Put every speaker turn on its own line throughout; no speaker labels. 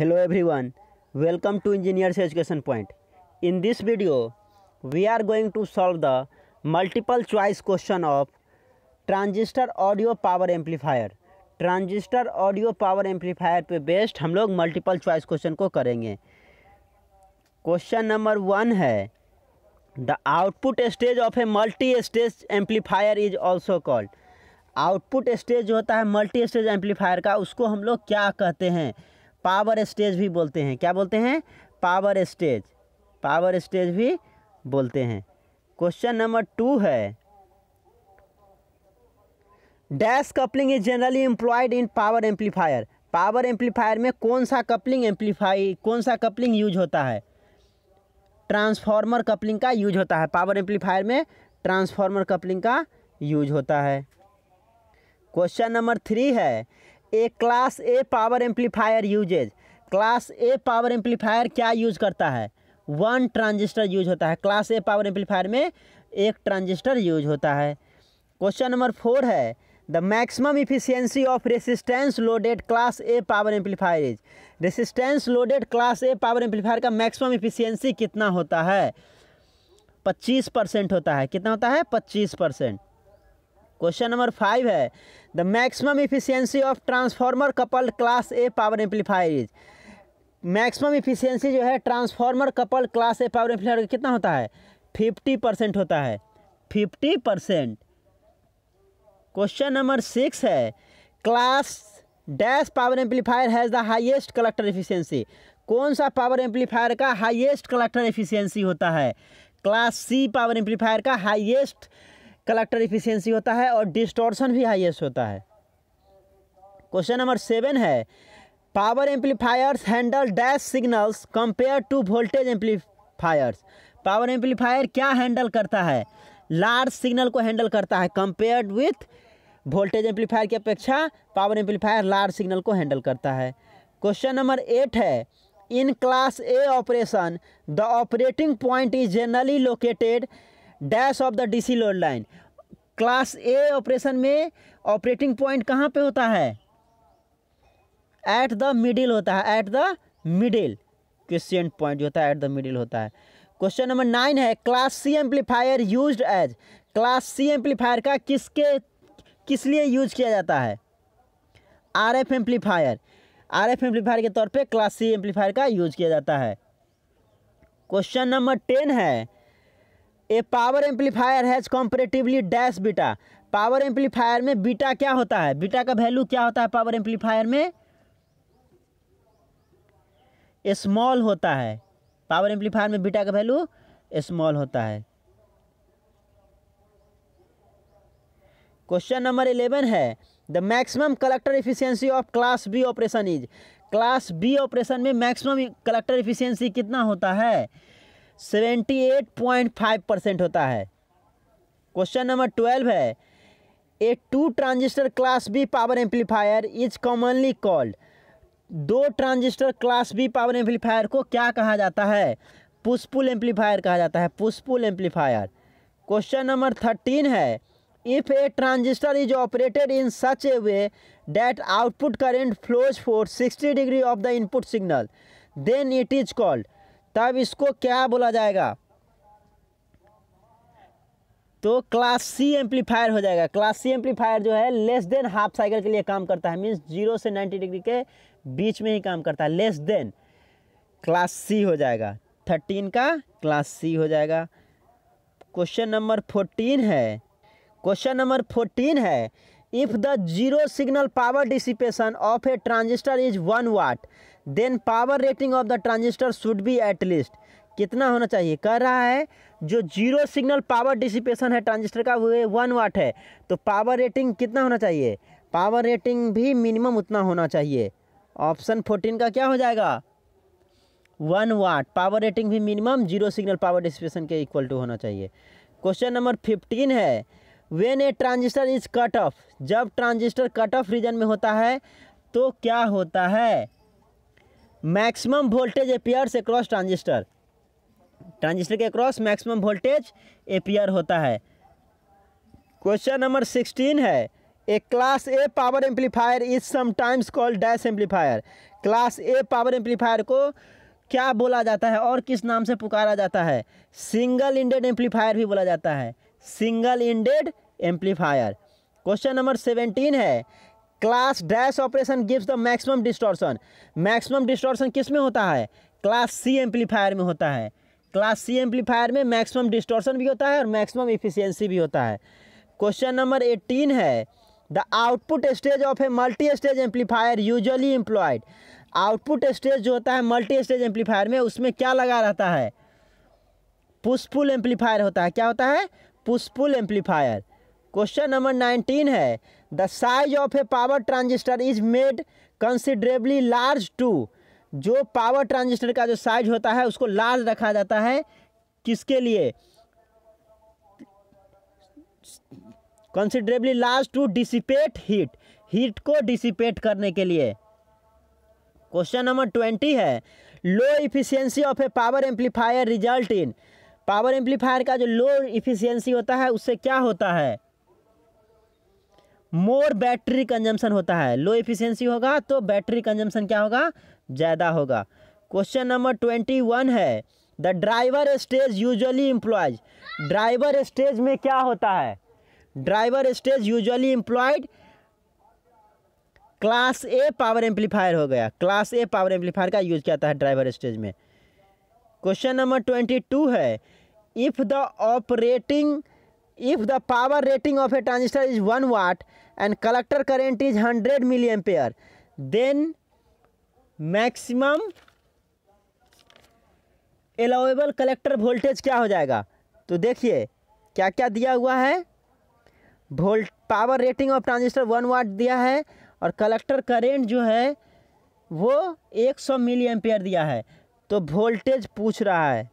Hello everyone, welcome to engineers education point in this video we are going to solve the multiple choice question of transistor audio power amplifier transistor audio power amplifier पे based हम लोग multiple choice question को करेंगे question number one है the output stage of a multi stage amplifier is also called output stage होता है multi stage amplifier का उसको हम लोग क्या कहते हैं पावर स्टेज भी बोलते हैं क्या बोलते हैं पावर स्टेज पावर स्टेज भी बोलते हैं क्वेश्चन नंबर टू है dash coupling is generally employed in power amplifier power amplifier में कौन सा कपलिंग एम्पलीफाई कौन सा कपलिंग यूज होता है ट्रांसफार्मर कपलिंग का यूज होता है पावर एम्पलीफायर में ट्रांसफार्मर कपलिंग का यूज होता है क्वेश्चन नंबर थ्री है a class A power amplifier uses class A power amplifier क्या यूज करता है वन ट्रांजिस्टर यूज होता है क्लास ए पावर एम्पलीफायर में एक ट्रांजिस्टर यूज होता है क्वेश्चन नंबर फोर है the maximum efficiency of resistance loaded class A power amplifier is resistance loaded class A power amplifier का मैक्सिमम इफिशियंसी कितना होता है पच्चीस परसेंट होता है कितना होता है पच्चीस परसेंट क्वेश्चन नंबर फाइव है the maximum efficiency of transformer coupled class A power amplifier is maximum efficiency जो है transformer coupled class A power amplifier का कितना होता है फिफ्टी परसेंट होता है fifty percent question number six है class dash power amplifier has the highest collector efficiency कौन सा पावर एम्पलीफायर का हाइएस्ट कलेक्टर एफिशियंसी होता है क्लास सी पावर एम्पलीफायर का हाइएस्ट कलेक्टर इफिशियंसी होता है और डिस्टॉर्शन भी हाईएस्ट होता है क्वेश्चन नंबर सेवन है power amplifiers handle dash signals compare to voltage amplifiers power amplifier क्या हैंडल करता है लार्ज सिग्नल को हैंडल करता है कंपेयर्ड विथ वोल्टेज एम्पलीफायर की अपेक्षा पावर एम्पलीफायर लार्ज सिग्नल को हैंडल करता है क्वेश्चन नंबर एट है in class A operation the operating point is generally located dash of the DC load line class A operation में operating point कहाँ पे होता है एट द मिडिल होता है at the middle question point जो होता है एट द मिडिल होता है क्वेश्चन नंबर नाइन है class C amplifier use as class C amplifier का किसके किस लिए यूज किया जाता है R F amplifier R F amplifier के तौर पे क्लास सी एम्पलीफायर का यूज किया जाता है क्वेश्चन नंबर टेन है a power amplifier has comparatively dash beta power amplifier में बीटा क्या होता है बीटा का वैल्यू क्या होता है पावर एम्पलीफायर में स्मॉल होता है पावर एम्पलीफायर में बीटा का वैल्यू स्मॉल होता है क्वेश्चन नंबर इलेवन है the maximum collector efficiency of class B operation is class B operation में मैक्सिमम कलेक्टर इफिशियंसी कितना होता है seventy eight point five percent होता है क्वेश्चन नंबर ट्वेल्व है a two transistor class B power amplifier is commonly called दो transistor class B power amplifier को क्या कहा जाता है पुष्पुल एम्पलीफायर कहा जाता है push pull amplifier question number thirteen है if a transistor is operated in such a way that output current flows for sixty degree of the input signal then it is called तब इसको क्या बोला जाएगा तो क्लास सी एम्पलीफायर हो जाएगा class C amplifier जो है लेस देन हाफ साइकिल के लिए काम करता है मीन्स जीरो से नाइन्टी डिग्री के बीच में ही काम करता है लेस देन क्लास सी हो जाएगा थर्टीन का क्लास सी हो जाएगा क्वेश्चन नंबर फोर्टीन है क्वेश्चन नंबर फोर्टीन है if the zero signal power dissipation of a transistor is one watt then power rating of the transistor should be at least कितना होना चाहिए कह रहा है जो जीरो सिग्नल पावर डिसिपेशन है ट्रांजिस्टर का वो वन वाट है तो पावर रेटिंग कितना होना चाहिए पावर रेटिंग भी मिनिमम उतना होना चाहिए ऑप्शन फोर्टीन का क्या हो जाएगा वन वाट पावर रेटिंग भी minimum zero signal power dissipation के इक्वल टू होना चाहिए क्वेश्चन नंबर फिफ्टीन है when a transistor is cut off जब ट्रांजिस्टर कट ऑफ रीजन में होता है तो क्या होता है maximum voltage appears across transistor transistor के अक्रॉस मैक्सिमम वोल्टेज एपियर होता है क्वेश्चन नंबर सिक्सटीन है a class A power amplifier is sometimes called dash amplifier class A power amplifier को क्या बोला जाता है और किस नाम से पुकारा जाता है सिंगल इंडेड एम्पलीफायर भी बोला जाता है single ended amplifier question number seventeen है class dash operation gives the maximum distortion maximum distortion किस में होता है क्लास सी एम्पलीफायर में होता है क्लास सी एम्पलीफायर में मैक्सिमम डिस्टॉर्शन भी होता है और मैक्सिमम इफिशियंसी भी होता है क्वेश्चन नंबर एट्टीन है the output stage of a multi stage amplifier usually employed output stage जो होता है मल्टी स्टेज एम्पलीफायर में उसमें क्या लगा रहता है पुशपुल एम्पलीफायर होता है क्या होता है push pull amplifier question number nineteen है the size of a power transistor is made considerably large to जो पावर ट्रांजिस्टर का जो साइज होता है उसको लार्ज रखा जाता है किसके लिए considerably large to dissipate heat heat को डिसिपेट करने के लिए क्वेश्चन नंबर ट्वेंटी है low efficiency of a power amplifier result in power amplifier का जो लो इफिशियंसी होता है उससे क्या होता है मोर बैटरी कंजम्पशन होता है लो इफिशियंसी होगा तो बैटरी कंजम्पशन क्या होगा ज़्यादा होगा क्वेश्चन नंबर ट्वेंटी वन है the driver stage usually employs driver stage में क्या होता है driver stage usually employed class A power amplifier हो गया क्लास ए पावर एम्पलीफायर का यूज किया जाता है ड्राइवर स्टेज में क्वेश्चन नंबर ट्वेंटी टू है if the operating if the power rating of a transistor is 1 watt and collector current is 100 milliampere then maximum allowable collector voltage क्या हो जाएगा तो देखिए क्या क्या दिया हुआ है volt power rating of transistor one watt दिया है और कलेक्टर करेंट जो है वो 100 मिली एम्पियर दिया है तो वोल्टेज पूछ रहा है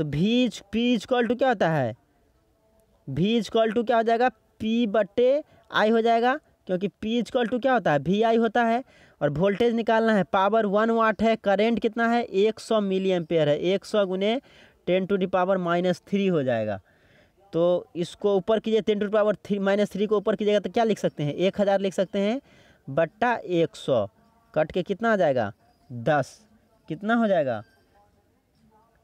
तो भीज पी कॉल टू क्या होता है भी कॉल टू क्या हो जाएगा पी बटे आई हो जाएगा क्योंकि पी कॉल टू क्या होता है वी आई होता है और वोल्टेज निकालना है पावर वन वाट है करेंट कितना है एक सौ मिली एम्पेयर है एक सौ गुने ten to the power minus three हो जाएगा तो इसको ऊपर कीजिए ten to the power three minus three को ऊपर कीजिएगा तो क्या लिख सकते हैं एक हज़ार लिख सकते हैं बट्टा एक सौ कट के कितना आ जाएगा दस कितना हो जाएगा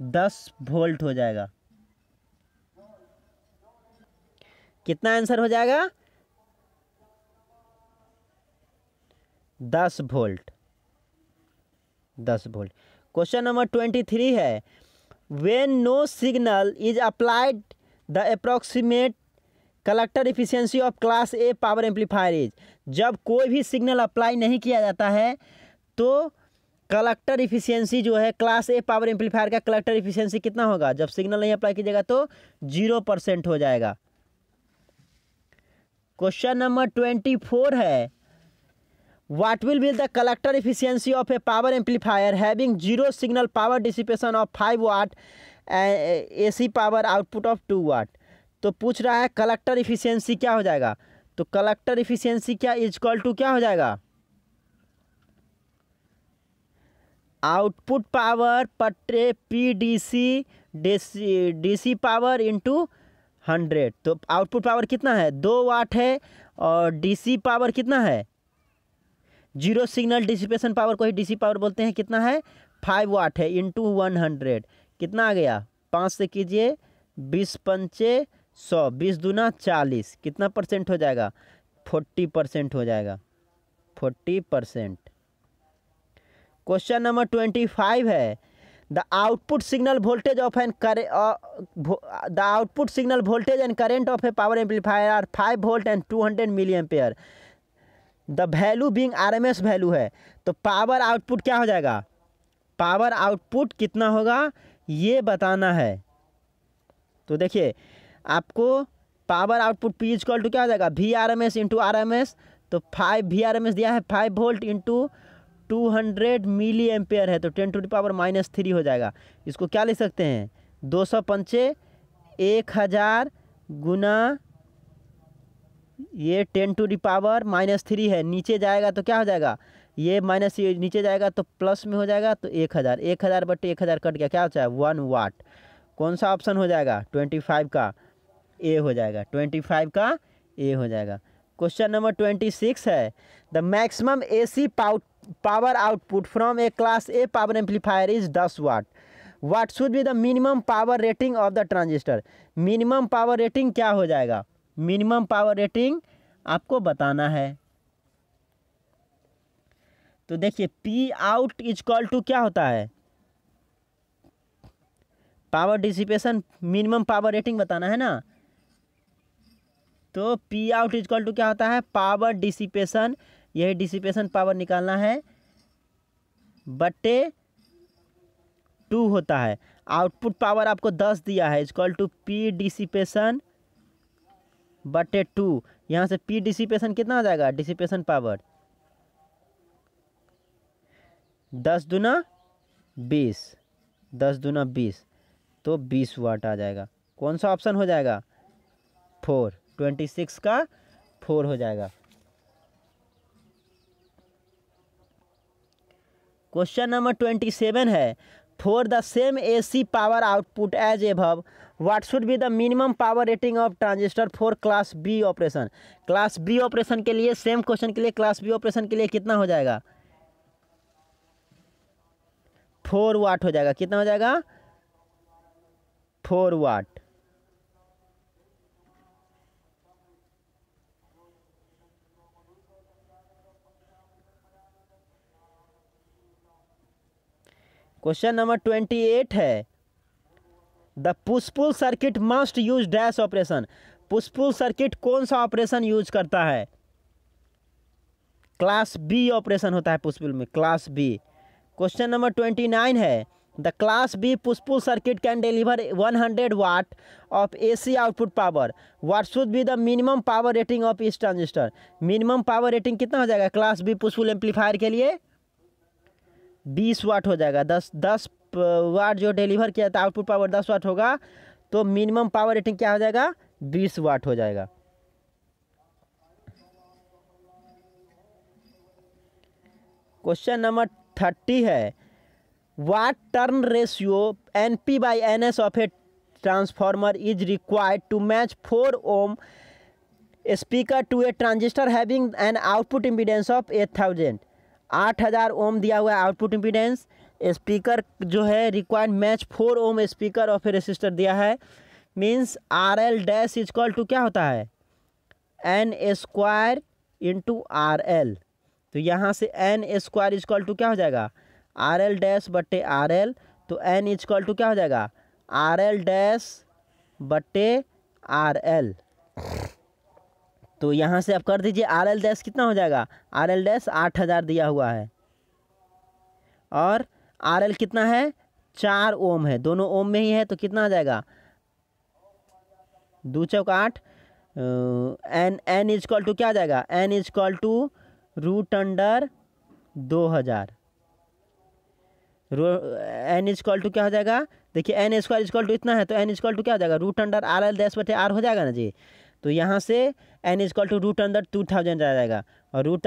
दस वोल्ट हो जाएगा कितना आंसर हो जाएगा दस वोल्ट दस volt question number twenty three है when no signal is applied the approximate collector efficiency of class A power amplifier is जब कोई भी सिग्नल अप्लाई नहीं किया जाता है तो कलेक्टर इफिशियंसी जो है क्लास ए पावर एम्पलीफायर का कलेक्टर इफिशियंसी कितना होगा जब सिग्नल नहीं अप्लाई कीजिएगा तो जीरो परसेंट हो जाएगा क्वेश्चन नंबर ट्वेंटी फोर है what will be the collector efficiency of a power amplifier having zero signal power dissipation of five watt A C power output of two watt तो पूछ रहा है collector efficiency क्या हो जाएगा तो collector efficiency क्या इज कॉल टू क्या हो जाएगा आउटपुट पावर पट्टे P D C D C power into hundred तो आउटपुट पावर कितना है दो वाट है और डीसी पावर कितना है जीरो सिग्नल डिसिपेशन पावर को ही डीसी पावर बोलते हैं कितना है फाइव वाट है इंटू वन हंड्रेड कितना आ गया पाँच से कीजिए बीस पंचे सौ बीस दूना चालीस कितना परसेंट हो जाएगा फोर्टी परसेंट हो जाएगा forty percent question number twenty five है the output signal voltage of an करे the output signal voltage and current of a power amplifier are five volt and two hundred milli ampere the value being R M S value है तो power output क्या हो जाएगा power output कितना होगा ये बताना है तो देखिए आपको power output P equal to क्या हो जाएगा V R M S into R M S तो five V R M S दिया है five volt into 200 milli ampere है तो 10 टू पावर माइनस थ्री हो जाएगा इसको क्या लिख सकते हैं दो सौ पंचे एक हज़ार गुना ये ten to the power minus three है नीचे जाएगा तो क्या हो जाएगा ये माइनस ये नीचे जाएगा तो प्लस में हो जाएगा तो एक हज़ार एक हज़ार बटे एक हज़ार कट गया क्या होता है वन वाट कौन सा ऑप्शन हो जाएगा ट्वेंटी फाइव का ए हो जाएगा ट्वेंटी फाइव का ए हो जाएगा क्वेश्चन नंबर ट्वेंटी सिक्स है the maximum A C pout power output from a class A power amplifier is दस watt what should be the minimum power rating of the transistor minimum power rating क्या हो जाएगा minimum power rating आपको बताना है तो देखिए P out is equal to क्या होता है power dissipation minimum power rating बताना है ना तो P out is equal to क्या होता है पावर डिसिपेशन यही डिसिपेशन पावर निकालना है बटे टू होता है आउटपुट पावर आपको दस दिया है इजकॉल टू पी डिसिपेशन बटे टू यहाँ से पी डिसिपेशन कितना आ जाएगा डिसिपेशन पावर दस दुना बीस दस दुना बीस तो बीस वाट आ जाएगा कौन सा ऑप्शन हो जाएगा फोर ट्वेंटी सिक्स का फोर हो जाएगा क्वेश्चन नंबर ट्वेंटी सेवन है for the same A C power output as above what should be the minimum power rating of transistor for class B operation class B operation के लिए same question के लिए class B operation के लिए कितना हो जाएगा फोर वाट हो जाएगा कितना हो जाएगा four watt question number twenty eight है the push pull circuit must use dash operation push pull circuit कौन सा ऑपरेशन यूज करता है क्लास बी ऑपरेशन होता है पुष्पुल में class B question number twenty nine है the class B push pull circuit can deliver one hundred watt of A C output power what should be the minimum power rating of this transistor minimum power rating कितना हो जाएगा class B push-pull amplifier के लिए बीस वाट हो जाएगा दस दस वाट जो डिलीवर किया था आउटपुट पावर दस वाट होगा तो मिनिमम पावर रेटिंग क्या हो जाएगा बीस वाट हो जाएगा क्वेश्चन नंबर थर्टी है what turn ratio N P by N S of a transformer is required to match four ohm speaker to a transistor having an output impedance of eight thousand आठ हज़ार ओम दिया हुआ है output impedance speaker जो है required match four ohm speaker और फिर resistor दिया है means R L dash is equal to क्या होता है N square into R L तो यहाँ से N square is equal to क्या हो जाएगा आर एल डैश बट्टे आर एल तो एन इज कॉल टू क्या हो जाएगा आर एल डैश बट्टे आर एल तो यहाँ से आप कर दीजिए आर एल डैस कितना हो जाएगा आर एल डैस आठ हज़ार दिया हुआ है और आर एल कितना है चार ओम है दोनों ओम में ही है तो कितना आ जाएगा दो चौक आठ N N is equal to क्या आ जाएगा N is equal to root under दो हज़ार एन इज कॉल टू क्या हो जाएगा देखिए N square is equal to इतना है तो एन इज कॉल टू क्या हो जाएगा root under R L dash बटे आर हो जाएगा ना जी तो यहाँ से N equal to root under two thousand आ जाएगा और root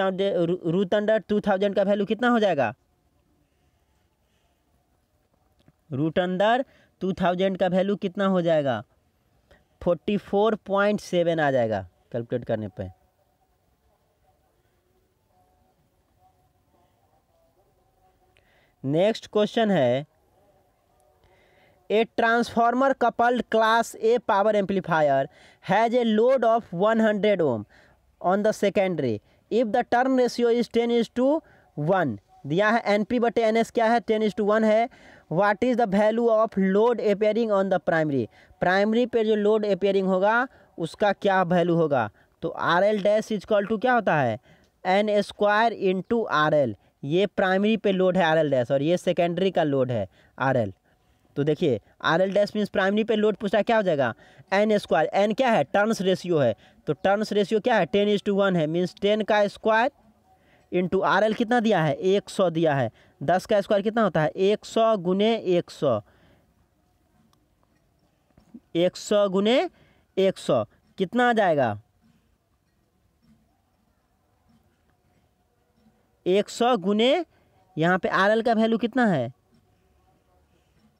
root under two thousand का वैल्यू कितना हो जाएगा रूट अंडर टू थाउजेंड का वैल्यू कितना हो जाएगा फोर्टी फोर पॉइंट सेवन आ जाएगा कैलकुलेट करने पर नेक्स्ट क्वेश्चन है a transformer coupled class A power amplifier has a load of 100 ohm on the secondary if the turn ratio is ten is to one दिया है N P बटे N S क्या है ten is to one है what is the value of load appearing on the primary primary पे जो load appearing होगा उसका क्या वैल्यू होगा तो R L dash is equal to क्या होता है N square into R L ये प्राइमरी पे लोड है आर एल डैश और ये सेकेंडरी का लोड है आर एल तो देखिए R L dash means primary पे लोड पूछा क्या हो जाएगा एन स्क्वायर एन क्या है टर्न्स रेशियो है तो टर्न्स रेशियो क्या है टेन इज टू वन है मीन्स टेन का स्क्वायर इंटू आर एल कितना दिया है एक सौ दिया है दस का स्क्वायर कितना होता है एक सौ गुने एक सौ एक सौ गुने एक सौ कितना आ जाएगा एक सौ गुने यहाँ पे आर एल का वैल्यू कितना है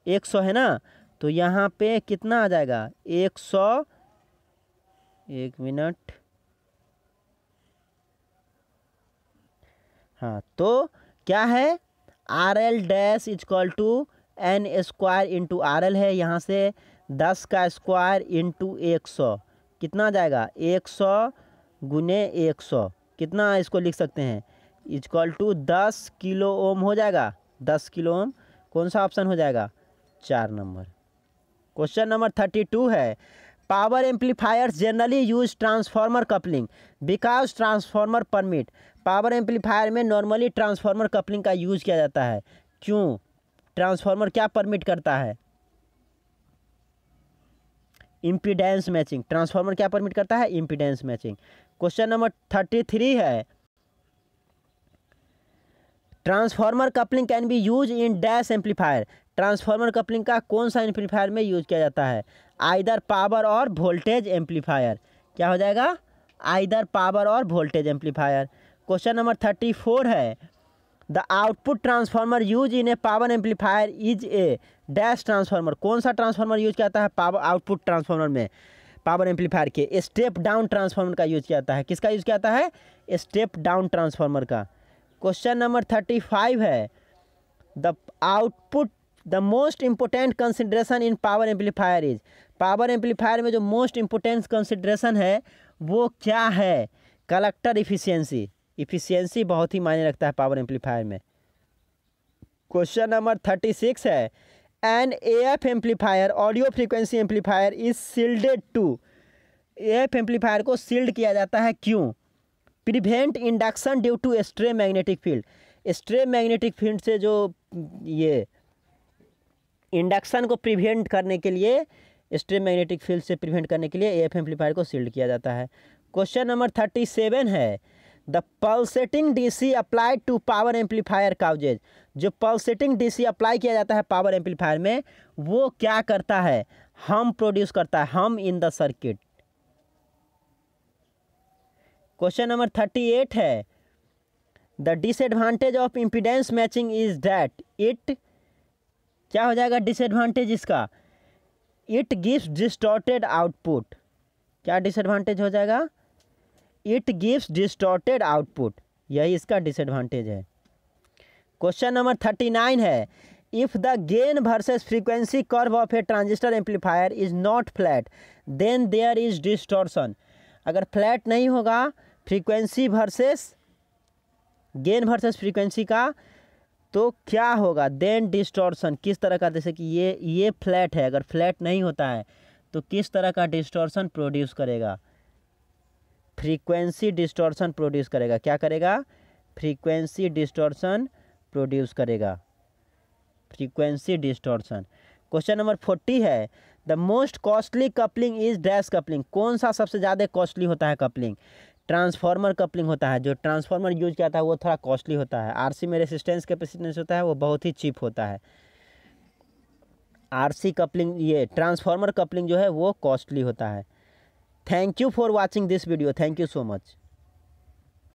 एक सौ है ना तो यहाँ पे कितना आ जाएगा एक सौ एक मिनट हाँ तो क्या है R L dash equal to N square into R L है यहाँ से दस का स्क्वायर इंटू एक सौ कितना जाएगा एक सौ गुने एक सौ कितना इसको लिख सकते हैं कॉल टू दस किलो ओम हो जाएगा दस किलो ओम कौन सा ऑप्शन हो जाएगा चार number question number thirty two है power amplifiers generally use transformer coupling because transformer permit power amplifier में नॉर्मली ट्रांसफार्मर कपलिंग का यूज किया जाता है क्यों ट्रांसफार्मर क्या परमिट करता है इम्पीडेंस मैचिंग ट्रांसफार्मर क्या परमिट करता है impedance matching question number thirty three है transformer coupling can be use in dash amplifier transformer coupling का कौन सा एम्पलीफायर में यूज किया जाता है आइदर पावर और वोल्टेज एम्पलीफायर क्या हो जाएगा आइदर पावर और voltage amplifier question number thirty four है the output transformer use in a power amplifier is a dash transformer कौन सा ट्रांसफार्मर यूज किया जाता है पावर आउटपुट ट्रांसफार्मर में पावर एम्पलीफायर के स्टेप डाउन ट्रांसफार्मर का यूज किया जाता है किसका यूज किया जाता है स्टेप डाउन ट्रांसफार्मर का क्वेश्चन नंबर थर्टी फाइव है the output the most important consideration in power amplifier is power amplifier में जो मोस्ट इम्पोर्टेंट कंसिड्रेशन है वो क्या है कलेक्टर इफिशियंसी इफिशियंसी बहुत ही मायने रखता है पावर एम्पलीफायर में क्वेश्चन नंबर थर्टी सिक्स है an A F amplifier audio frequency amplifier is shielded to a F amplifier को सील्ड किया जाता है क्यों prevent induction due to stray magnetic field stray magnetic field से जो ये इंडक्शन को प्रिवेंट करने के लिए स्ट्रीम मैग्नेटिक फील्ड से प्रिवेंट करने के लिए एफ एम्पलीफायर को सील्ड किया जाता है क्वेश्चन नंबर थर्टी सेवन है the pulsating DC applied to power amplifier causes जो पल्सेटिंग डीसी अप्लाई किया जाता है पावर एम्पलीफायर में वो क्या करता है हम प्रोड्यूस करता है hum in the circuit question number thirty eight है the disadvantage of impedance matching is that it क्या हो जाएगा डिसएडवांटेज इसका इट गिव्स डिस्टॉर्टेड आउटपुट क्या डिसएडवांटेज हो जाएगा इट गिव्स डिस्टॉर्टेड आउटपुट यही इसका डिसएडवांटेज है क्वेश्चन नंबर थर्टी नाइन है if the gain versus frequency curve of a transistor amplifier is not flat then there is distortion अगर flat नहीं होगा frequency versus gain versus frequency का तो क्या होगा देन डिस्टॉर्सन किस तरह का जैसे कि ये ये फ्लैट है अगर फ्लैट नहीं होता है तो किस तरह का डिस्टोर्सन प्रोड्यूस करेगा फ्रीक्वेंसी डिस्टॉर्सन प्रोड्यूस करेगा क्या करेगा फ्रीक्वेंसी डिस्टोर्सन प्रोड्यूस करेगा frequency distortion question number forty है the most costly coupling is dash coupling कौन सा सबसे ज़्यादा कॉस्टली होता है कपलिंग ट्रांसफार्मर कपलिंग होता है जो ट्रांसफार्मर यूज किया है वो थोड़ा कॉस्टली होता है आर सी में रेसिस्टेंस कैपेसिटेंस होता है वो बहुत ही चीप होता है आर सी कपलिंग ये ट्रांसफार्मर कपलिंग जो है वो कॉस्टली होता है thank you for watching this video thank you so much